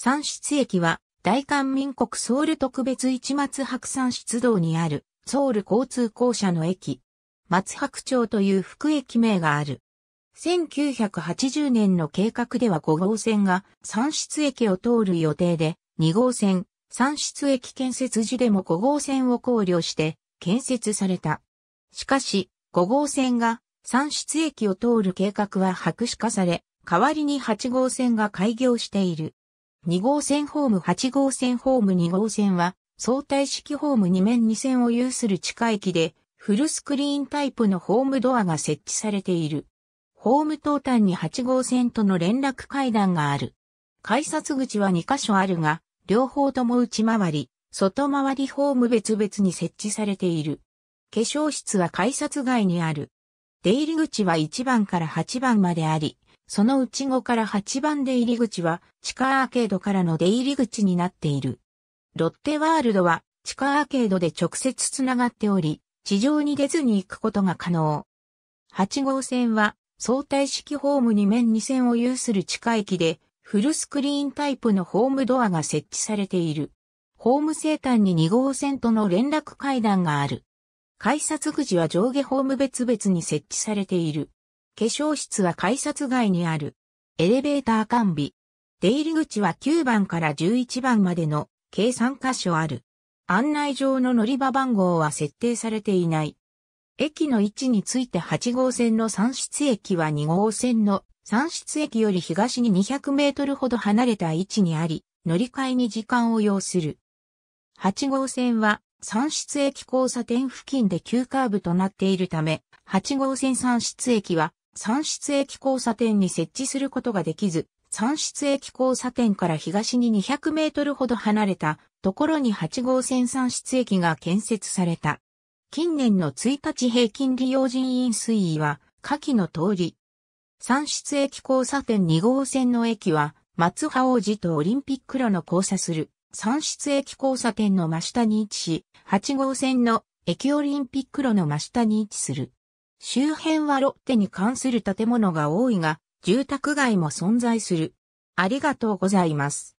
三出駅は、大韓民国ソウル特別市松白山出道にある、ソウル交通公社の駅。松白町という副駅名がある。1980年の計画では5号線が三出駅を通る予定で、2号線、三出駅建設時でも5号線を考慮して建設された。しかし、5号線が三出駅を通る計画は白紙化され、代わりに8号線が開業している。2号線ホーム8号線ホーム2号線は相対式ホーム2面2線を有する地下駅でフルスクリーンタイプのホームドアが設置されている。ホーム東端に8号線との連絡階段がある。改札口は2カ所あるが、両方とも内回り、外回りホーム別々に設置されている。化粧室は改札外にある。出入り口は1番から8番まであり、その内後から8番出入り口は地下アーケードからの出入り口になっている。ロッテワールドは地下アーケードで直接つながっており、地上に出ずに行くことが可能。8号線は相対式ホームに面2線を有する地下駅で、フルスクリーンタイプのホームドアが設置されている。ホーム生誕に2号線との連絡階段がある。改札口は上下ホーム別々に設置されている。化粧室は改札外にある。エレベーター完備。出入り口は9番から11番までの計3箇所ある。案内上の乗り場番号は設定されていない。駅の位置について8号線の三室駅は2号線の三室駅より東に200メートルほど離れた位置にあり、乗り換えに時間を要する。8号線は三室駅交差点付近で急カーブとなっているため、8号線三室駅は三室駅交差点に設置することができず、三室駅交差点から東に200メートルほど離れたところに8号線三室駅が建設された。近年の1日平均利用人員推移は下記の通り。三室駅交差点2号線の駅は松葉王子とオリンピック路の交差する三室駅交差点の真下に位置し、8号線の駅オリンピック路の真下に位置する。周辺はロッテに関する建物が多いが、住宅街も存在する。ありがとうございます。